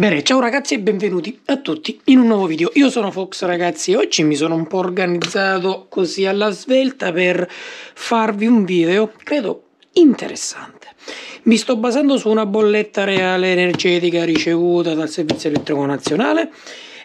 Bene, ciao ragazzi e benvenuti a tutti in un nuovo video. Io sono Fox ragazzi e oggi mi sono un po' organizzato così alla svelta per farvi un video, credo interessante. Mi sto basando su una bolletta reale energetica ricevuta dal Servizio Elettrico Nazionale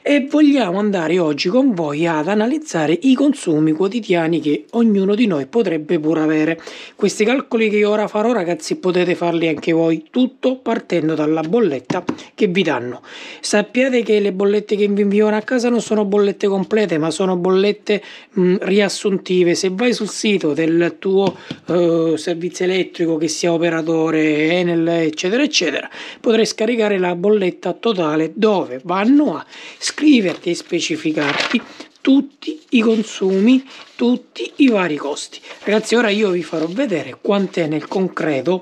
e vogliamo andare oggi con voi ad analizzare i consumi quotidiani che ognuno di noi potrebbe pur avere. Questi calcoli che ora farò ragazzi potete farli anche voi, tutto partendo dalla bolletta che vi danno. Sappiate che le bollette che vi inviano a casa non sono bollette complete ma sono bollette mh, mm, riassuntive. Se vai sul sito del tuo eh, servizio elettrico che sia operatore, Enel eccetera eccetera potrai scaricare la bolletta totale dove vanno a scrivere scriverti e specificarti tutti i consumi, tutti i vari costi. Ragazzi, ora io vi farò vedere quant'è nel concreto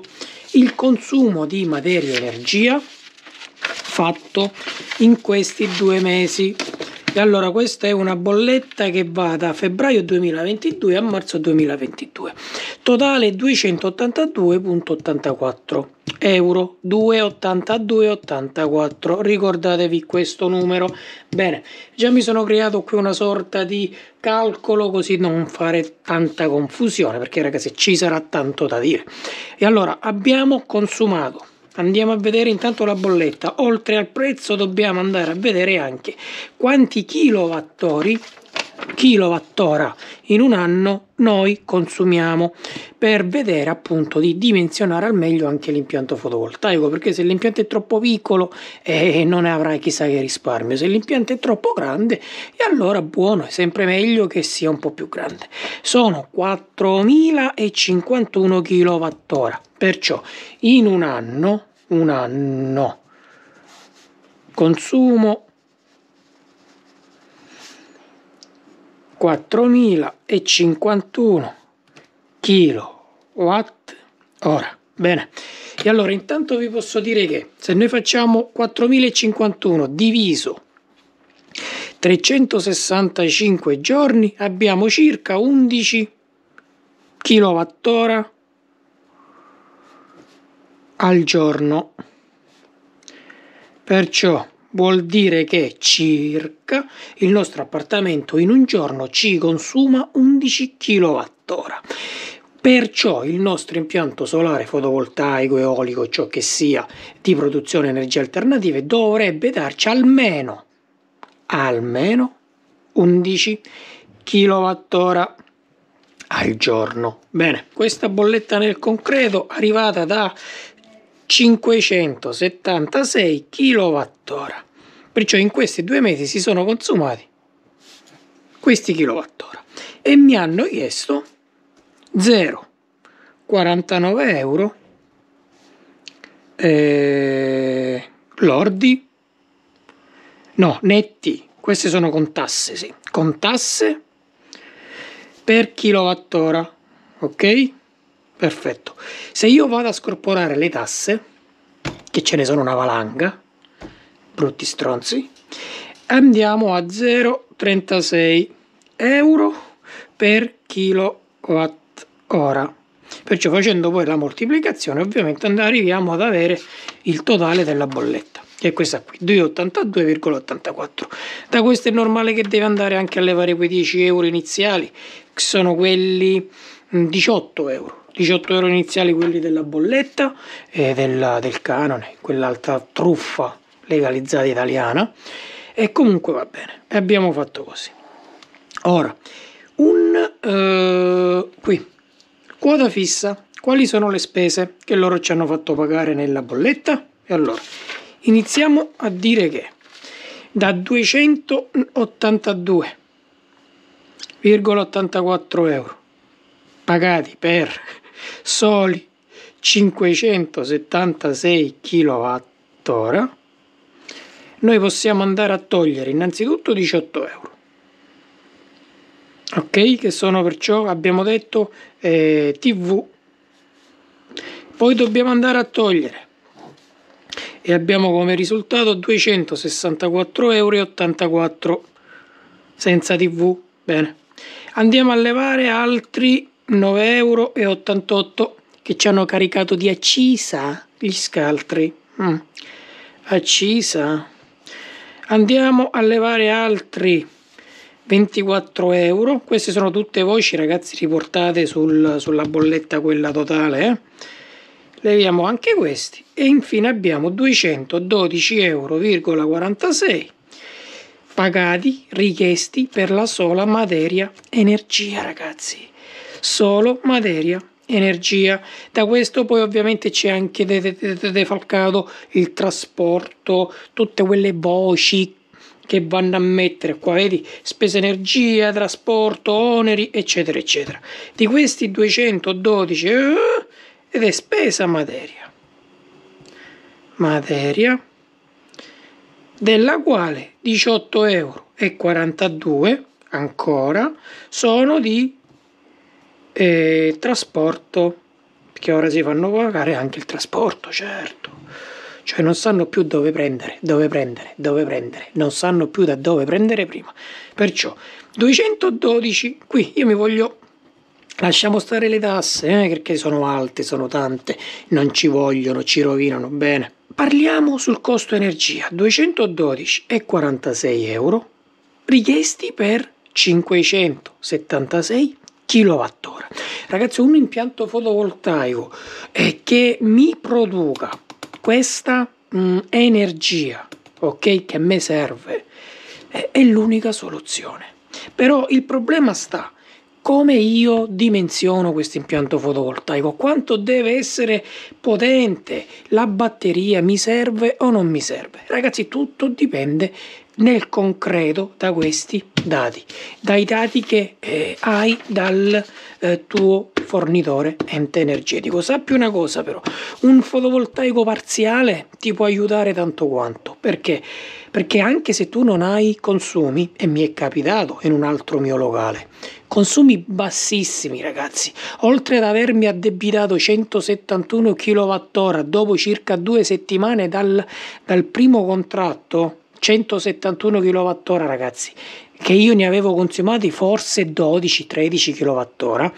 il consumo di materia e energia fatto in questi due mesi. E allora questa è una bolletta che va da febbraio 2022 a marzo 2022, totale 282.84 euro 2,82,84 ricordatevi questo numero bene già mi sono creato qui una sorta di calcolo così non fare tanta confusione perché ragazzi ci sarà tanto da dire e allora abbiamo consumato andiamo a vedere intanto la bolletta oltre al prezzo dobbiamo andare a vedere anche quanti kilowattori kWh in un anno noi consumiamo per vedere appunto di dimensionare al meglio anche l'impianto fotovoltaico perché se l'impianto è troppo piccolo eh, non avrai chissà che risparmio se l'impianto è troppo grande e allora buono è sempre meglio che sia un po' più grande sono 4051 kWh perciò in un anno un anno consumo 4051 kilowatt ora. Bene, e allora intanto vi posso dire che se noi facciamo 4051 diviso 365 giorni abbiamo circa 11 kWh al giorno. Perciò Vuol dire che circa il nostro appartamento in un giorno ci consuma 11 kWh. Perciò il nostro impianto solare fotovoltaico, eolico, ciò che sia, di produzione di energie alternative, dovrebbe darci almeno, almeno 11 kWh al giorno. Bene, questa bolletta nel concreto arrivata da 576 kWh. Perciò in questi due mesi si sono consumati questi kWh e mi hanno chiesto 0 49 euro eh, lordi no netti queste sono con tasse sì con tasse per kWh, ok perfetto. Se io vado a scorporare le tasse, che ce ne sono una valanga, brutti stronzi, andiamo a 0,36 euro per kilowatt ora. Perciò facendo poi la moltiplicazione ovviamente arriviamo ad avere il totale della bolletta che è questa qui, 2,82,84. Da questo è normale che deve andare anche a levare quei 10 euro iniziali, che sono quelli 18 euro. 18 euro iniziali quelli della bolletta e della, del canone, quell'altra truffa legalizzata italiana. E comunque va bene, abbiamo fatto così. Ora, un eh, qui, quota fissa, quali sono le spese che loro ci hanno fatto pagare nella bolletta? E allora, iniziamo a dire che da 282,84 euro pagati per soli 576 kWh, noi possiamo andare a togliere innanzitutto 18 euro. Ok, che sono perciò, abbiamo detto, eh, TV. Poi dobbiamo andare a togliere e abbiamo come risultato 264,84 euro senza TV. Bene. Andiamo a levare altri 9,88 euro che ci hanno caricato di accisa gli scaltri. Mm. Accisa. Andiamo a levare altri 24 euro. Queste sono tutte voci, ragazzi, riportate sul, sulla bolletta quella totale. Eh? Leviamo anche questi. E infine abbiamo 212,46 euro pagati, richiesti per la sola materia energia, ragazzi solo materia energia. Da questo poi ovviamente c'è anche defalcato il trasporto, tutte quelle voci che vanno a mettere qua, vedi? Spesa energia, trasporto, oneri, eccetera, eccetera. Di questi 212 eh, ed è spesa materia. Materia della quale 18,42 euro ancora sono di e trasporto, perché ora si fanno pagare anche il trasporto, certo. Cioè non sanno più dove prendere, dove prendere, dove prendere, non sanno più da dove prendere prima. Perciò 212 qui, io mi voglio Lasciamo stare le tasse, eh, perché sono alte, sono tante, non ci vogliono, ci rovinano bene. Parliamo sul costo energia, 212,46 euro richiesti per 576 kWh. Ragazzi, un impianto fotovoltaico eh, che mi produca questa mh, mm, energia, ok, che a me serve, eh, è l'unica soluzione. Però il problema sta come io dimensiono questo impianto fotovoltaico, quanto deve essere potente, la batteria mi serve o non mi serve. Ragazzi, tutto dipende nel concreto da questi dati, dai dati che eh, hai dal eh, tuo fornitore ente energetico. Sappi una cosa però, un fotovoltaico parziale ti può aiutare tanto quanto, perché? Perché anche se tu non hai consumi, e mi è capitato in un altro mio locale, consumi bassissimi ragazzi, oltre ad avermi addebitato 171 kWh dopo circa due settimane dal, dal primo contratto, 171 kWh ragazzi, che io ne avevo consumati forse 12-13 kWh,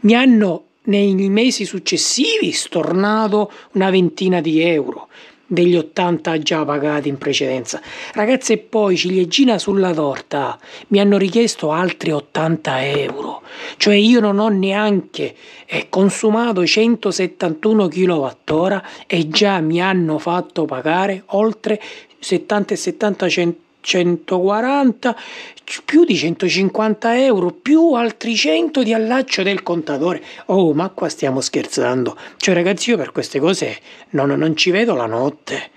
mi hanno nei mesi successivi stornato una ventina di euro degli 80 già pagati in precedenza. Ragazzi, e poi ciliegina sulla torta, mi hanno richiesto altri 80 euro, cioè io non ho neanche eh, consumato 171 kWh e già mi hanno fatto pagare oltre 70 e 70 cent- 140, più di 150 euro, più altri 100 di allaccio del contatore. Oh, ma qua stiamo scherzando. Cioè ragazzi, io per queste cose non, non ci vedo la notte.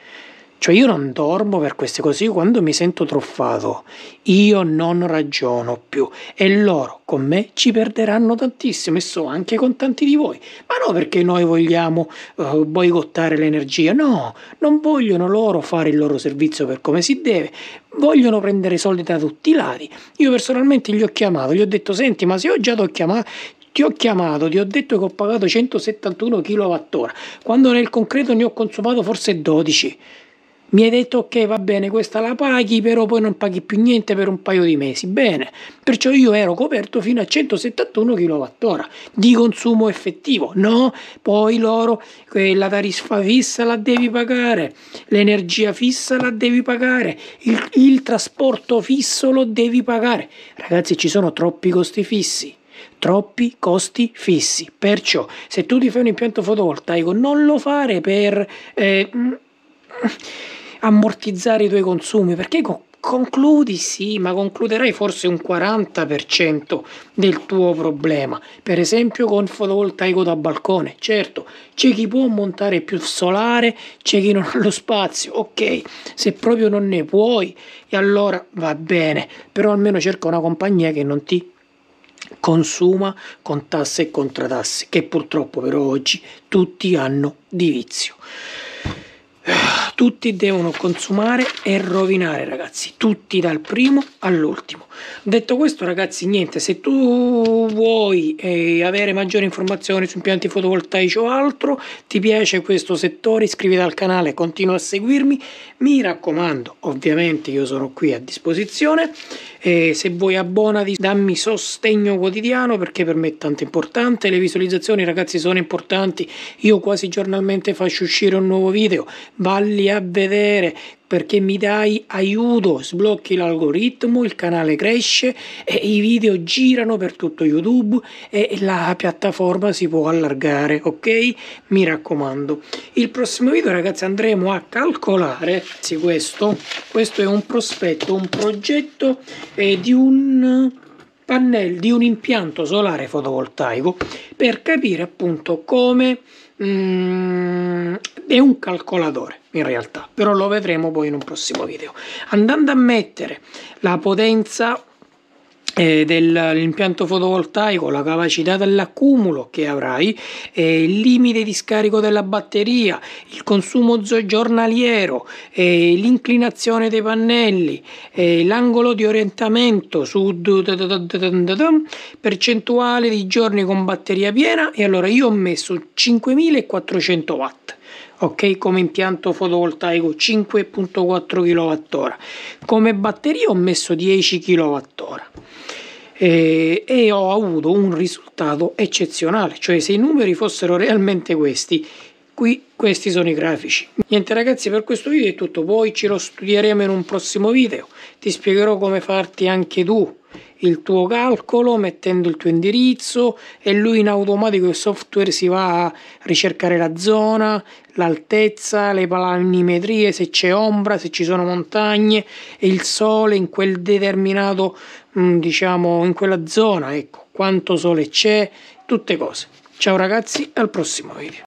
Cioè io non dormo per queste cose, io quando mi sento truffato, io non ragiono più e loro con me ci perderanno tantissimo e so anche con tanti di voi, ma non perché noi vogliamo uh, boicottare l'energia, no, non vogliono loro fare il loro servizio per come si deve, vogliono prendere soldi da tutti i lati. Io personalmente gli ho chiamato, gli ho detto senti ma se io già chiamato, ti ho chiamato, ti ho detto che ho pagato 171 kWh, quando nel concreto ne ho consumato forse 12 mi hai detto ok va bene questa la paghi però poi non paghi più niente per un paio di mesi bene perciò io ero coperto fino a 171 kWh di consumo effettivo no poi loro eh, la tariffa fissa la devi pagare l'energia fissa la devi pagare il, il trasporto fisso lo devi pagare ragazzi ci sono troppi costi fissi troppi costi fissi perciò se tu ti fai un impianto fotovoltaico non lo fare per eh, ammortizzare i tuoi consumi, perché co- concludi sì, ma concluderai forse un 40% del tuo problema. Per esempio con fotovoltaico da balcone. Certo, c'è chi può montare più solare, c'è chi non ha lo spazio. Ok, se proprio non ne puoi, e allora va bene, però almeno cerca una compagnia che non ti consuma con tasse e contratasse, che purtroppo però oggi tutti hanno di vizio tutti devono consumare e rovinare ragazzi, tutti dal primo all'ultimo. Detto questo ragazzi niente, se tu vuoi eh, avere maggiori informazioni su impianti fotovoltaici o altro, ti piace questo settore iscriviti al canale, continua a seguirmi, mi raccomando ovviamente io sono qui a disposizione, eh, se vuoi abbonati dammi sostegno quotidiano perché per me è tanto importante, le visualizzazioni ragazzi sono importanti, io quasi giornalmente faccio uscire un nuovo video, valli a vedere perché mi dai aiuto, sblocchi l'algoritmo, il canale cresce e i video girano per tutto YouTube e la piattaforma si può allargare, ok? Mi raccomando. Il prossimo video ragazzi andremo a calcolare, sì questo, questo è un prospetto, un progetto eh, di un pannello, di un impianto solare fotovoltaico per capire appunto come mm, è un calcolatore in realtà, però lo vedremo poi in un prossimo video. Andando a mettere la potenza eh, dell'impianto fotovoltaico, la capacità dell'accumulo che avrai, eh, il limite di scarico della batteria, il consumo giornaliero, eh, l'inclinazione dei pannelli, eh, l'angolo di orientamento, sud, percentuale di giorni con batteria piena e allora io ho messo 5400 watt ok come impianto fotovoltaico 5.4 kWh come batteria ho messo 10 kWh e, e ho avuto un risultato eccezionale cioè se i numeri fossero realmente questi qui questi sono i grafici niente ragazzi per questo video è tutto poi ce lo studieremo in un prossimo video ti spiegherò come farti anche tu il tuo calcolo mettendo il tuo indirizzo e lui in automatico il software si va a ricercare la zona, l'altezza, le planimetrie, se c'è ombra, se ci sono montagne e il sole in quel determinato mm, diciamo in quella zona, ecco, quanto sole c'è, tutte cose. Ciao ragazzi, al prossimo video.